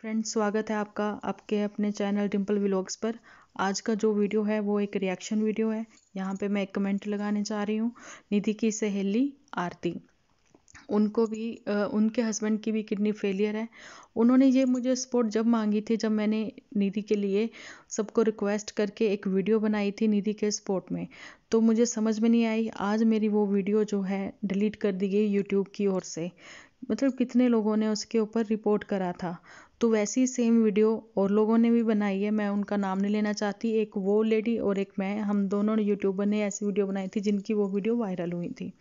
friends स्वागत है आपका आपके अपने चैनल डिम्पल व्लॉग्स पर आज का जो वीडियो है वो एक रिएक्शन वीडियो है यहाँ पे मैं एक कमेंट लगाने जा रही हूँ निधि की सहेली आरती उनको भी उनके हस्बैंड की भी किडनी फेलियर है उन्होंने ये मुझे सपोर्ट जब मांगी थी जब मैंने निधि के लिए सबको रिक्वेस्ट करके एक वीडियो बनाई थी निधि के सपोर्ट में तो मुझे समझ में नहीं आई आज मेरी वो वीडियो जो है डिलीट कर दी गई यूट्यूब की ओर से मतलब कितने लोगों ने उसके ऊपर रिपोर्ट करा था तो वैसी सेम वीडियो और लोगों ने भी बनाई है मैं उनका नाम नहीं लेना चाहती एक वो लेडी और एक मैं हम दोनों यूट्यूबर ने ऐसी वीडियो बनाई थी जिनकी वो वीडियो वायरल हुई थी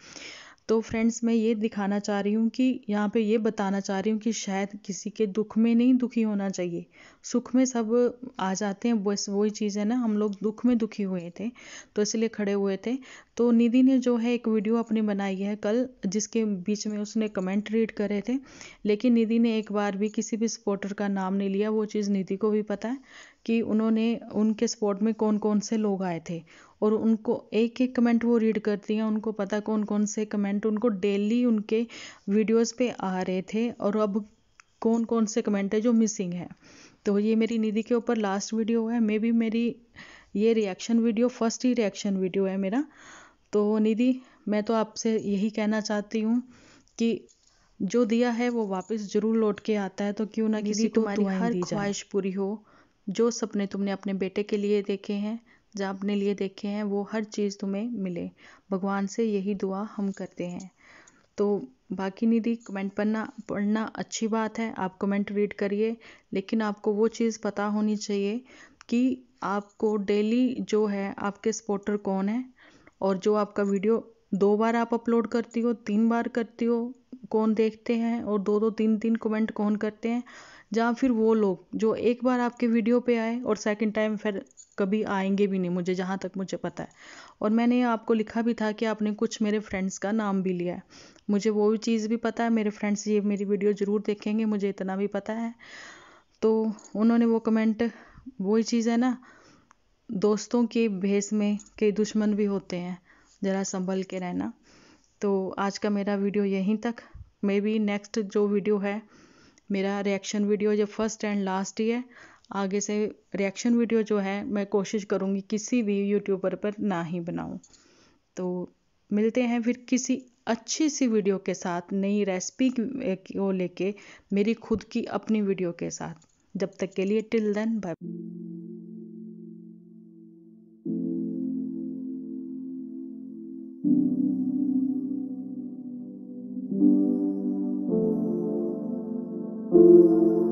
तो फ्रेंड्स मैं ये दिखाना चाह रही हूँ कि यहाँ पे ये बताना चाह रही हूँ कि शायद किसी के दुख में नहीं दुखी होना चाहिए सुख में सब आ जाते हैं बस वही चीज़ है ना हम लोग दुख में दुखी हुए थे तो इसलिए खड़े हुए थे तो निधि ने जो है एक वीडियो अपनी बनाई है कल जिसके बीच में उसने कमेंट रीड करे थे लेकिन निधि ने एक बार भी किसी भी सपोर्टर का नाम नहीं लिया वो चीज़ निधि को भी पता है कि उन्होंने उनके सपोर्ट में कौन कौन से लोग आए थे और उनको एक एक कमेंट वो रीड करती हैं उनको पता कौन कौन से कमेंट उनको डेली उनके वीडियोस पे आ रहे थे और अब कौन कौन से कमेंट है जो मिसिंग है तो ये मेरी निधि के ऊपर लास्ट वीडियो है मे भी मेरी ये रिएक्शन वीडियो फर्स्ट ही रिएक्शन वीडियो है मेरा तो निधि मैं तो आपसे यही कहना चाहती हूँ कि जो दिया है वो वापस जरूर लौट के आता है तो क्यों ना किसी को तुम्हारी हर ख्वाहिश पूरी हो जो सपने तुमने अपने बेटे के लिए देखे हैं जहाँ अपने लिए देखे हैं वो हर चीज़ तुम्हें मिले भगवान से यही दुआ हम करते हैं तो बाकी निधि कमेंट पढ़ना पढ़ना अच्छी बात है आप कमेंट रीड करिए लेकिन आपको वो चीज़ पता होनी चाहिए कि आपको डेली जो है आपके सपोर्टर कौन है और जो आपका वीडियो दो बार आप अपलोड करती हो तीन बार करती हो कौन देखते हैं और दो दो तीन तीन कमेंट कौन करते हैं जहाँ फिर वो लोग जो एक बार आपके वीडियो पे आए और सेकंड टाइम फिर कभी आएंगे भी नहीं मुझे जहाँ तक मुझे पता है और मैंने आपको लिखा भी था कि आपने कुछ मेरे फ्रेंड्स का नाम भी लिया है मुझे वो भी चीज़ भी पता है मेरे फ्रेंड्स ये मेरी वीडियो ज़रूर देखेंगे मुझे इतना भी पता है तो उन्होंने वो कमेंट वही चीज़ है ना दोस्तों के भेस में कई दुश्मन भी होते हैं ज़रा संभल के रहना तो आज का मेरा वीडियो यहीं तक मे बी नेक्स्ट जो वीडियो है मेरा रिएक्शन वीडियो जो फर्स्ट एंड लास्ट ही है आगे से रिएक्शन वीडियो जो है मैं कोशिश करूँगी किसी भी यूट्यूबर पर ना ही बनाऊँ तो मिलते हैं फिर किसी अच्छी सी वीडियो के साथ नई रेसिपी को लेके मेरी खुद की अपनी वीडियो के साथ जब तक के लिए टिल देन बाय Música